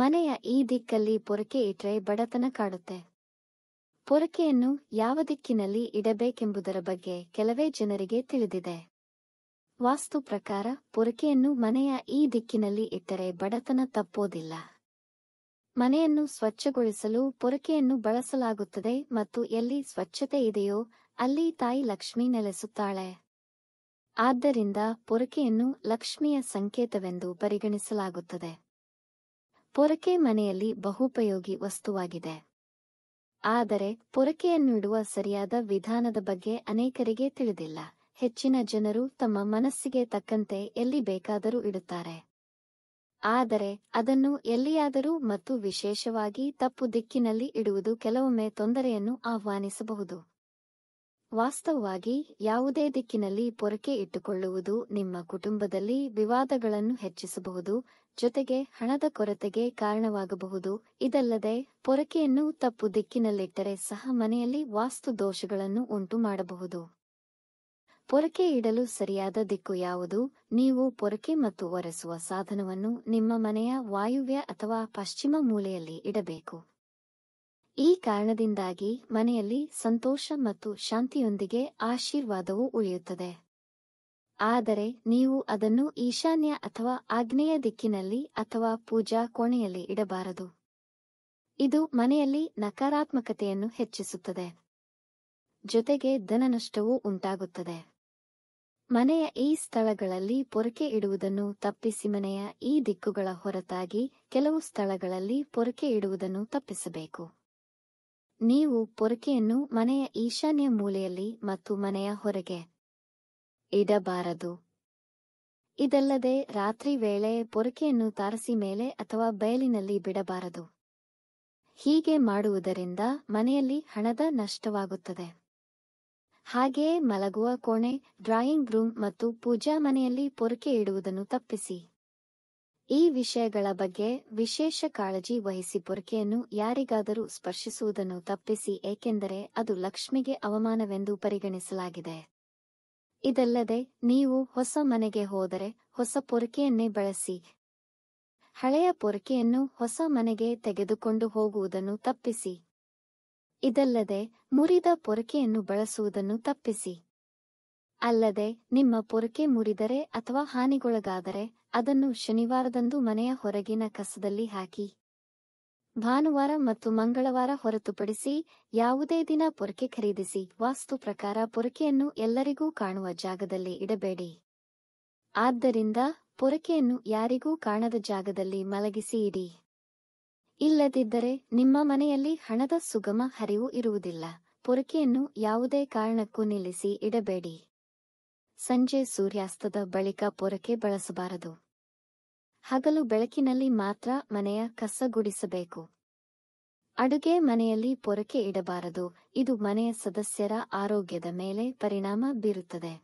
ಮನೆಯ ಈ ದಿಕ್ಕಲ್ಲಿ ಪೊರಕೆ ಇಟ್ಟರೆ ಬಡತನ ಕಾಡುತ್ತೆ ಪೊರಕೆಯನ್ನು ಯಾವ ದಿಕ್ಕಿನಲ್ಲಿ ಇಡಬೇಕೆಂಬುದರ ಬಗ್ಗೆ ಕೆಲವೇ ಜನರಿಗೆ ತಿಳಿದಿದೆ ವಾಸ್ತು ಪ್ರಕಾರ ಪೊರಕೆಯನ್ನು ಮನೆಯ ಈ ದಿಕ್ಕಿನಲ್ಲಿ ಇಟ್ಟರೆ ಬಡತನ ತಪ್ಪೋದಿಲ್ಲ ಮನೆಯನ್ನು ಸ್ವಚ್ಛಗೊಳಿಸಲು ಪೊರಕೆಯನ್ನು ಬಳಸಲಾಗುತ್ತದೆ ಮತ್ತು ಎಲ್ಲಿ ಸ್ವಚ್ಛತೆ ಇದೆಯೋ ಅಲ್ಲಿ ತಾಯಿ ಲಕ್ಷ್ಮಿ ನೆಲೆಸುತ್ತಾಳೆ ಆದ್ದರಿಂದ ಪೊರಕೆಯನ್ನು ಲಕ್ಷ್ಮಿಯ ಸಂಕೇತವೆಂದು ಪರಿಗಣಿಸಲಾಗುತ್ತದೆ ಪೊರಕೆ ಮನೆಯಲ್ಲಿ ಬಹುಪಯೋಗಿ ವಸ್ತುವಾಗಿದೆ ಆದರೆ ಇಡುವ ಸರಿಯಾದ ವಿಧಾನದ ಬಗ್ಗೆ ಅನೇಕರಿಗೆ ತಿಳಿದಿಲ್ಲ ಹೆಚ್ಚಿನ ಜನರು ತಮ್ಮ ಮನಸ್ಸಿಗೆ ತಕ್ಕಂತೆ ಎಲ್ಲಿ ಬೇಕಾದರೂ ಇಡುತ್ತಾರೆ ಆದರೆ ಅದನ್ನು ಎಲ್ಲಿಯಾದರೂ ಮತ್ತು ವಿಶೇಷವಾಗಿ ತಪ್ಪು ದಿಕ್ಕಿನಲ್ಲಿ ಇಡುವುದು ಕೆಲವೊಮ್ಮೆ ತೊಂದರೆಯನ್ನು ಆಹ್ವಾನಿಸಬಹುದು ವಾಸ್ತವವಾಗಿ ಯಾವುದೇ ದಿಕ್ಕಿನಲ್ಲಿ ಪೊರಕೆ ಇಟ್ಟುಕೊಳ್ಳುವುದು ನಿಮ್ಮ ಕುಟುಂಬದಲ್ಲಿ ವಿವಾದಗಳನ್ನು ಹೆಚ್ಚಿಸಬಹುದು ಜೊತೆಗೆ ಹಣದ ಕೊರತೆಗೆ ಕಾರಣವಾಗಬಹುದು ಇದಲ್ಲದೆ ಪೊರಕೆಯನ್ನು ತಪ್ಪು ದಿಕ್ಕಿನಲ್ಲಿಟ್ಟರೆ ಸಹ ಮನೆಯಲ್ಲಿ ವಾಸ್ತು ದೋಷಗಳನ್ನು ಉಂಟು ಮಾಡಬಹುದು ಪೊರಕೆ ಇಡಲು ಸರಿಯಾದ ದಿಕ್ಕು ಯಾವುದು ನೀವು ಪೊರಕೆ ಮತ್ತು ಒರೆಸುವ ಸಾಧನವನ್ನು ನಿಮ್ಮ ಮನೆಯ ವಾಯುವ್ಯ ಅಥವಾ ಪಶ್ಚಿಮ ಮೂಲೆಯಲ್ಲಿ ಇಡಬೇಕು ಈ ಕಾರಣದಿಂದಾಗಿ ಮನೆಯಲ್ಲಿ ಸಂತೋಷ ಮತ್ತು ಶಾಂತಿಯೊಂದಿಗೆ ಆಶೀರ್ವಾದವು ಉಳಿಯುತ್ತದೆ ಆದರೆ ನೀವು ಅದನ್ನು ಈಶಾನ್ಯ ಅಥವಾ ಆಗ್ನೇಯ ದಿಕ್ಕಿನಲ್ಲಿ ಅಥವಾ ಪೂಜಾ ಕೋಣೆಯಲ್ಲಿ ಇಡಬಾರದು ಇದು ಮನೆಯಲ್ಲಿ ನಕಾರಾತ್ಮಕತೆಯನ್ನು ಹೆಚ್ಚಿಸುತ್ತದೆ ಜೊತೆಗೆ ಧನನಷ್ಟವೂ ಉಂಟಾಗುತ್ತದೆ ಮನೆಯ ಈ ಸ್ಥಳಗಳಲ್ಲಿ ಪೊರಕೆ ಇಡುವುದನ್ನು ತಪ್ಪಿಸಿ ಮನೆಯ ಈ ದಿಕ್ಕುಗಳ ಹೊರತಾಗಿ ಕೆಲವು ಸ್ಥಳಗಳಲ್ಲಿ ಪೊರಕೆ ಇಡುವುದನ್ನು ತಪ್ಪಿಸಬೇಕು ನೀವು ಪೊರಕೆಯನ್ನು ಮನೆಯ ಈಶಾನ್ಯ ಮೂಲೆಯಲ್ಲಿ ಮತ್ತು ಮನೆಯ ಹೊರಗೆ ಇಡಬಾರದು ಇದಲ್ಲದೆ ರಾತ್ರಿ ವೇಳೆ ಪೊರಕೆಯನ್ನು ತಾರಸಿ ಮೇಲೆ ಅಥವಾ ಬಯಲಿನಲ್ಲಿ ಬಿಡಬಾರದು ಹೀಗೆ ಮಾಡುವುದರಿಂದ ಮನೆಯಲ್ಲಿ ಹಣದ ನಷ್ಟವಾಗುತ್ತದೆ ಹಾಗೆಯೇ ಮಲಗುವ ಕೋಣೆ ಡ್ರಾಯಿಂಗ್ ರೂಮ್ ಮತ್ತು ಪೂಜಾ ಮನೆಯಲ್ಲಿ ಪೊರಕೆ ಇಡುವುದನ್ನು ತಪ್ಪಿಸಿ ಈ ವಿಷಯಗಳ ಬಗ್ಗೆ ವಿಶೇಷ ಕಾಳಜಿ ವಹಿಸಿ ಪೊರಕೆಯನ್ನು ಯಾರಿಗಾದರೂ ಸ್ಪರ್ಶಿಸುವುದನ್ನು ತಪ್ಪಿಸಿ ಏಕೆಂದರೆ ಅದು ಲಕ್ಷ್ಮಿಗೆ ಅವಮಾನವೆಂದು ಪರಿಗಣಿಸಲಾಗಿದೆ ಇದಲ್ಲದೆ ನೀವು ಹೊಸ ಮನೆಗೆ ಹೋದರೆ ಹೊಸ ಪೊರಕೆಯನ್ನೇ ಬಳಸಿ ಹಳೆಯ ಪೊರಕೆಯನ್ನು ಹೊಸ ಮನೆಗೆ ತೆಗೆದುಕೊಂಡು ಹೋಗುವುದನ್ನು ತಪ್ಪಿಸಿ ಇದಲ್ಲದೆ ಮುರಿದ ಪೊರಕೆಯನ್ನು ಬಳಸುವುದನ್ನು ತಪ್ಪಿಸಿ ಅಲ್ಲದೆ ನಿಮ್ಮ ಪೊರಕೆ ಮುರಿದರೆ ಅಥವಾ ಹಾನಿಗೊಳಗಾದರೆ ಅದನ್ನು ಶನಿವಾರದಂದು ಮನೆಯ ಹೊರಗಿನ ಕಸದಲ್ಲಿ ಹಾಕಿ ಭಾನುವಾರ ಮತ್ತು ಮಂಗಳವಾರ ಹೊರತುಪಡಿಸಿ ಯಾವುದೇ ದಿನ ಪೊರಕೆ ಖರೀದಿಸಿ ವಾಸ್ತು ಪ್ರಕಾರ ಪೊರಕೆಯನ್ನು ಎಲ್ಲರಿಗೂ ಕಾಣುವ ಜಾಗದಲ್ಲಿ ಇಡಬೇಡಿ ಆದ್ದರಿಂದ ಪೊರಕೆಯನ್ನು ಯಾರಿಗೂ ಕಾಣದ ಜಾಗದಲ್ಲಿ ಮಲಗಿಸಿ ಇಡಿ ಇಲ್ಲದಿದ್ದರೆ ನಿಮ್ಮ ಮನೆಯಲ್ಲಿ ಹಣದ ಸುಗಮ ಹರಿವು ಇರುವುದಿಲ್ಲ ಪೊರಕೆಯನ್ನು ಯಾವುದೇ ಕಾರಣಕ್ಕೂ ನಿಲ್ಲಿಸಿ ಇಡಬೇಡಿ ಸಂಜೆ ಸೂರ್ಯಾಸ್ತದ ಬಳಿಕ ಪೊರಕೆ ಬಳಸಬಾರದು ಹಗಲು ಬೆಳಕಿನಲ್ಲಿ ಮಾತ್ರ ಮನೆಯ ಕಸ ಗುಡಿಸಬೇಕು ಅಡುಗೆ ಮನೆಯಲ್ಲಿ ಪೊರಕೆ ಇಡಬಾರದು ಇದು ಮನೆಯ ಸದಸ್ಯರ ಆರೋಗ್ಯದ ಮೇಲೆ ಪರಿಣಾಮ ಬೀರುತ್ತದೆ